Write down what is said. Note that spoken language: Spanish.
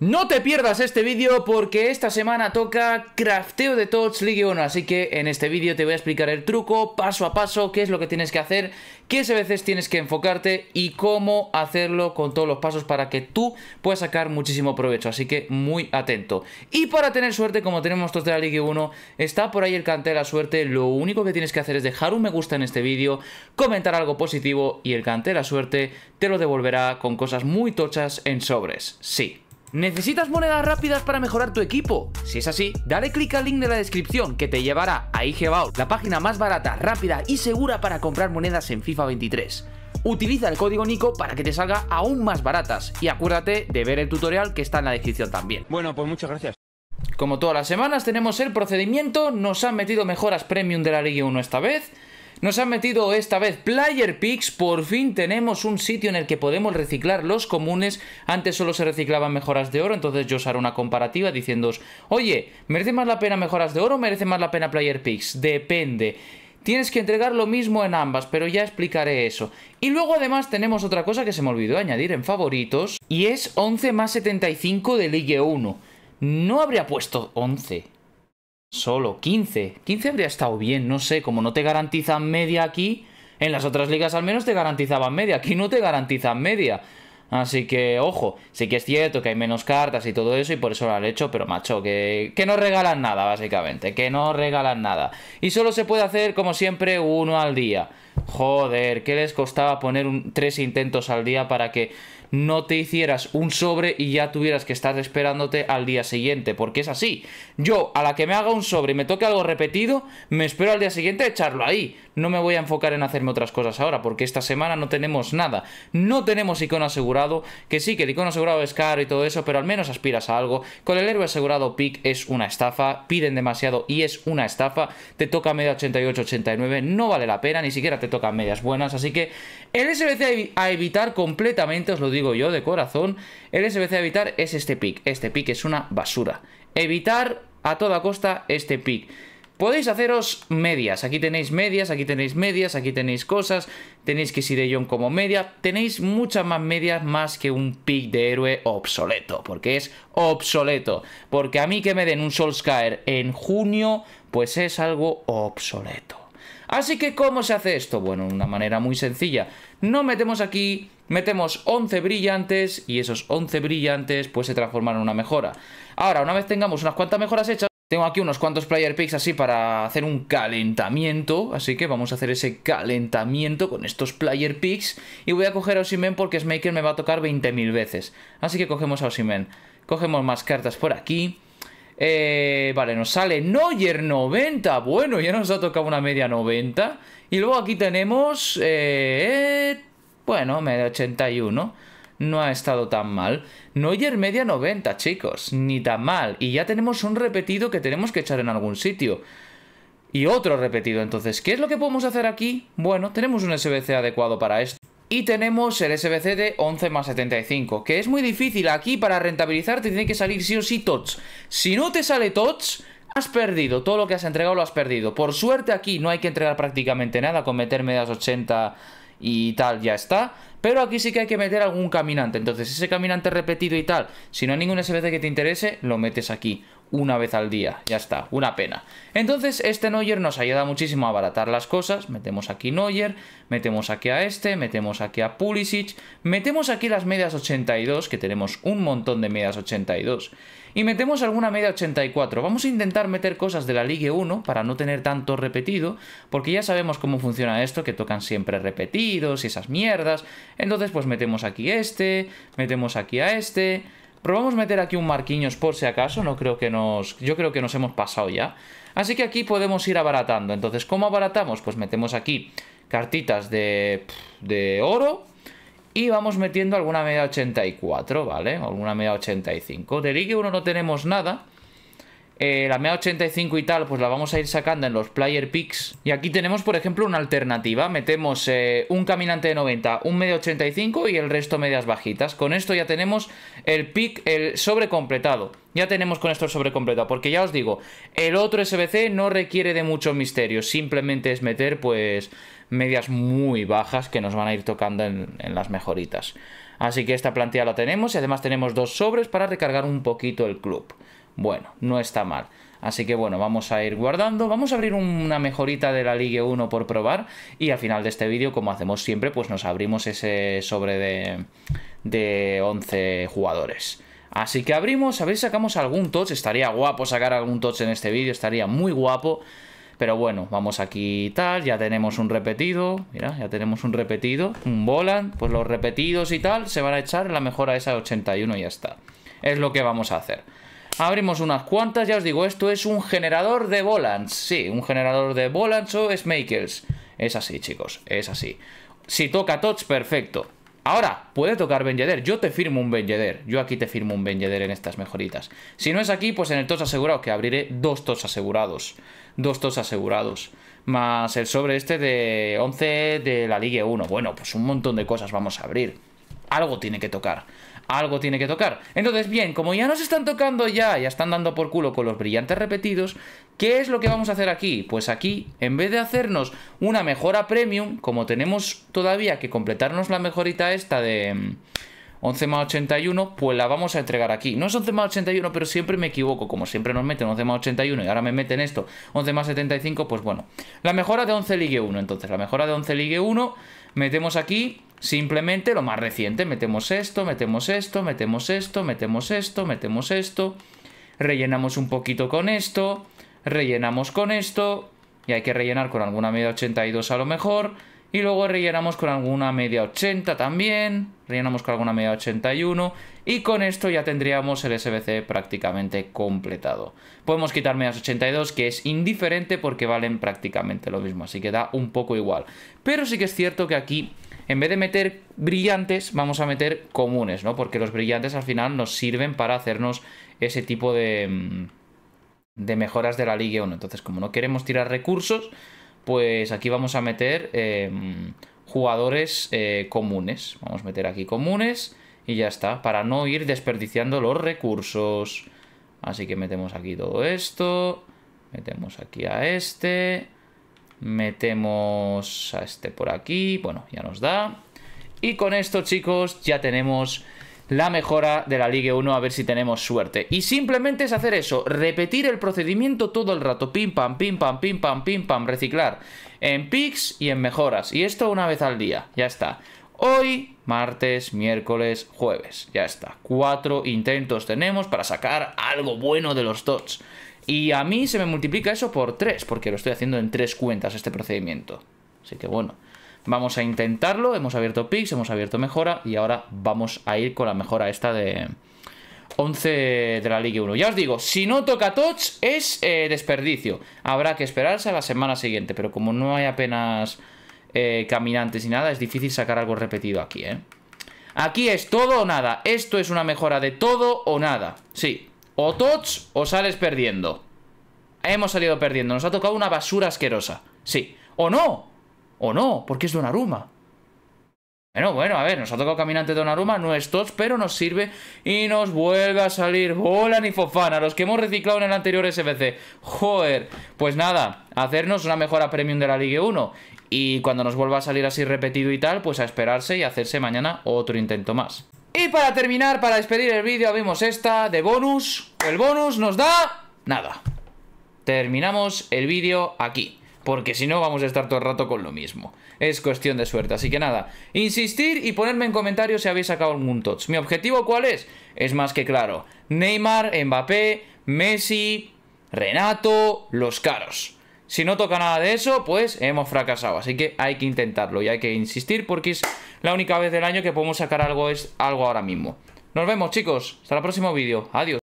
No te pierdas este vídeo porque esta semana toca crafteo de Touch League 1, así que en este vídeo te voy a explicar el truco, paso a paso, qué es lo que tienes que hacer, qué veces tienes que enfocarte y cómo hacerlo con todos los pasos para que tú puedas sacar muchísimo provecho, así que muy atento. Y para tener suerte, como tenemos todos de la League 1, está por ahí el cante de la suerte, lo único que tienes que hacer es dejar un me gusta en este vídeo, comentar algo positivo y el cante de la suerte te lo devolverá con cosas muy tochas en sobres, sí. ¿Necesitas monedas rápidas para mejorar tu equipo? Si es así, dale clic al link de la descripción que te llevará a IG la página más barata, rápida y segura para comprar monedas en FIFA 23. Utiliza el código Nico para que te salga aún más baratas y acuérdate de ver el tutorial que está en la descripción también. Bueno, pues muchas gracias. Como todas las semanas tenemos el procedimiento, nos han metido mejoras premium de la Liga 1 esta vez, nos han metido esta vez Player Picks, por fin tenemos un sitio en el que podemos reciclar los comunes, antes solo se reciclaban mejoras de oro, entonces yo os haré una comparativa diciéndoos, oye, ¿merece más la pena mejoras de oro o merece más la pena Player Picks? Depende. Tienes que entregar lo mismo en ambas, pero ya explicaré eso. Y luego además tenemos otra cosa que se me olvidó añadir en favoritos, y es 11 más 75 de Ligue 1. No habría puesto 11, Solo 15. 15 habría estado bien, no sé, como no te garantizan media aquí, en las otras ligas al menos te garantizaban media, aquí no te garantizan media. Así que, ojo, sí que es cierto que hay menos cartas y todo eso y por eso lo han hecho, pero macho, que, que no regalan nada, básicamente, que no regalan nada. Y solo se puede hacer, como siempre, uno al día. Joder, ¿qué les costaba poner tres intentos al día para que no te hicieras un sobre y ya tuvieras que estar esperándote al día siguiente, porque es así. Yo, a la que me haga un sobre y me toque algo repetido, me espero al día siguiente echarlo ahí. No me voy a enfocar en hacerme otras cosas ahora, porque esta semana no tenemos nada. No tenemos icono asegurado, que sí, que el icono asegurado es caro y todo eso, pero al menos aspiras a algo. Con el héroe asegurado pick es una estafa, piden demasiado y es una estafa, te toca media 88, 89, no vale la pena, ni siquiera te tocan medias buenas, así que el SBC a evitar completamente, os lo digo digo yo de corazón, el SBC a evitar es este pick. Este pick es una basura. Evitar a toda costa este pick. Podéis haceros medias, aquí tenéis medias, aquí tenéis medias, aquí tenéis cosas, tenéis que de John como media, tenéis muchas más medias más que un pick de héroe obsoleto, porque es obsoleto, porque a mí que me den un Solskjaer en junio, pues es algo obsoleto. Así que, ¿cómo se hace esto? Bueno, una manera muy sencilla. No metemos aquí, metemos 11 brillantes y esos 11 brillantes pues se transforman en una mejora. Ahora, una vez tengamos unas cuantas mejoras hechas, tengo aquí unos cuantos player picks así para hacer un calentamiento, así que vamos a hacer ese calentamiento con estos player picks y voy a coger a Osimen porque Smaker me va a tocar 20.000 veces. Así que cogemos a Osimen. Cogemos más cartas por aquí. Eh, vale, nos sale Neuer 90. Bueno, ya nos ha tocado una media 90. Y luego aquí tenemos... Eh, bueno, media 81. No ha estado tan mal. Neuer media 90, chicos. Ni tan mal. Y ya tenemos un repetido que tenemos que echar en algún sitio. Y otro repetido. Entonces, ¿qué es lo que podemos hacer aquí? Bueno, tenemos un SBC adecuado para esto. Y tenemos el SBC de 11 más 75, que es muy difícil aquí para rentabilizar, te tiene que salir sí o sí TOTS. Si no te sale TOTS, has perdido, todo lo que has entregado lo has perdido. Por suerte aquí no hay que entregar prácticamente nada, con meter medias 80 y tal ya está. Pero aquí sí que hay que meter algún caminante. Entonces, ese caminante repetido y tal, si no hay ningún SBC que te interese, lo metes aquí una vez al día. Ya está, una pena. Entonces, este Noyer nos ayuda muchísimo a abaratar las cosas. Metemos aquí Noyer, metemos aquí a este, metemos aquí a Pulisic, metemos aquí las medias 82, que tenemos un montón de medias 82. Y metemos alguna media 84. Vamos a intentar meter cosas de la Ligue 1 para no tener tanto repetido, porque ya sabemos cómo funciona esto, que tocan siempre repetidos y esas mierdas. Entonces pues metemos aquí este, metemos aquí a este... Probamos meter aquí un Marquinhos por si acaso, no creo que nos... Yo creo que nos hemos pasado ya. Así que aquí podemos ir abaratando. Entonces, ¿cómo abaratamos? Pues metemos aquí cartitas de, de oro y vamos metiendo alguna media 84, ¿vale? Alguna media 85. De Ligue 1 no tenemos nada... Eh, la MEA 85 y tal, pues la vamos a ir sacando en los player picks. Y aquí tenemos, por ejemplo, una alternativa. Metemos eh, un caminante de 90, un medio 85 y el resto medias bajitas. Con esto ya tenemos el pick, el completado Ya tenemos con esto el sobrecompletado, porque ya os digo, el otro SBC no requiere de muchos misterios. Simplemente es meter, pues, medias muy bajas que nos van a ir tocando en, en las mejoritas. Así que esta plantilla la tenemos y además tenemos dos sobres para recargar un poquito el club. Bueno, no está mal. Así que bueno, vamos a ir guardando, vamos a abrir una mejorita de la Ligue 1 por probar y al final de este vídeo, como hacemos siempre, pues nos abrimos ese sobre de, 11 jugadores. Así que abrimos, a ver si sacamos algún touch, estaría guapo sacar algún touch en este vídeo, estaría muy guapo. Pero bueno, vamos aquí tal, ya tenemos un repetido, mira, ya tenemos un repetido, un volan, pues los repetidos y tal se van a echar en la mejora esa de 81 y ya está. Es lo que vamos a hacer. Abrimos unas cuantas, ya os digo, esto es un generador de volants. Sí, un generador de volants o smakers. Es así, chicos, es así. Si toca Tots, perfecto. Ahora, puede tocar vendeder. Yo te firmo un vendeder, Yo aquí te firmo un vendeder en estas mejoritas. Si no es aquí, pues en el Tots asegurado, que abriré dos Tots asegurados. Dos Tots asegurados. Más el sobre este de 11 de la Liga 1. Bueno, pues un montón de cosas vamos a abrir. Algo tiene que tocar algo tiene que tocar. Entonces, bien, como ya nos están tocando ya, ya están dando por culo con los brillantes repetidos, ¿qué es lo que vamos a hacer aquí? Pues aquí, en vez de hacernos una mejora premium, como tenemos todavía que completarnos la mejorita esta de... 11 mm, más 81, pues la vamos a entregar aquí. No es 11 más 81, pero siempre me equivoco. Como siempre nos meten 11 más 81 y ahora me meten esto, 11 más 75, pues bueno. La mejora de 11 ligue 1, entonces, la mejora de 11 ligue 1, metemos aquí Simplemente lo más reciente, metemos esto, metemos esto, metemos esto, metemos esto, metemos esto, rellenamos un poquito con esto, rellenamos con esto, y hay que rellenar con alguna media 82 a lo mejor, y luego rellenamos con alguna media 80 también, rellenamos con alguna media 81, y con esto ya tendríamos el SBC prácticamente completado. Podemos quitar medias 82, que es indiferente porque valen prácticamente lo mismo, así que da un poco igual. Pero sí que es cierto que aquí en vez de meter brillantes, vamos a meter comunes, ¿no? Porque los brillantes al final nos sirven para hacernos ese tipo de, mm, de mejoras de la Liga 1. Entonces, como no queremos tirar recursos, pues aquí vamos a meter eh, mm, jugadores eh, comunes. Vamos a meter aquí comunes y ya está, para no ir desperdiciando los recursos. Así que metemos aquí todo esto, metemos aquí a este Metemos a este por aquí. Bueno, ya nos da. Y con esto, chicos, ya tenemos la mejora de la Ligue 1 a ver si tenemos suerte. Y simplemente es hacer eso, repetir el procedimiento todo el rato, pim pam, pim pam, pim pam, pim pam, reciclar en picks y en mejoras. Y esto una vez al día, ya está. Hoy, martes, miércoles, jueves, ya está. Cuatro intentos tenemos para sacar algo bueno de los TOTS y a mí se me multiplica eso por 3, porque lo estoy haciendo en 3 cuentas este procedimiento. Así que bueno, vamos a intentarlo. Hemos abierto Pix, hemos abierto mejora y ahora vamos a ir con la mejora esta de 11 de la Liga 1. Ya os digo, si no toca touch es eh, desperdicio. Habrá que esperarse a la semana siguiente, pero como no hay apenas eh, caminantes y nada, es difícil sacar algo repetido aquí, ¿eh? Aquí es todo o nada. Esto es una mejora de todo o nada. Sí, o touch o sales perdiendo. Hemos salido perdiendo. Nos ha tocado una basura asquerosa. Sí. O no. O no, porque es Donaruma. Bueno, bueno, a ver, nos ha tocado caminante Donaruma, no es tots, pero nos sirve y nos vuelve a salir Bola ni Fofana, los que hemos reciclado en el anterior SBC. Joder, pues nada, hacernos una mejora premium de la Ligue 1 y cuando nos vuelva a salir así repetido y tal, pues a esperarse y hacerse mañana otro intento más. Y para terminar, para despedir el vídeo, vimos esta de bonus. El bonus nos da... Nada. Terminamos el vídeo aquí. Porque si no, vamos a estar todo el rato con lo mismo. Es cuestión de suerte. Así que nada, insistir y ponerme en comentarios si habéis sacado algún touch. ¿Mi objetivo cuál es? Es más que claro. Neymar, Mbappé, Messi, Renato, los caros. Si no toca nada de eso, pues hemos fracasado. Así que hay que intentarlo y hay que insistir porque es la única vez del año que podemos sacar algo, es algo ahora mismo. Nos vemos chicos, hasta el próximo vídeo. Adiós.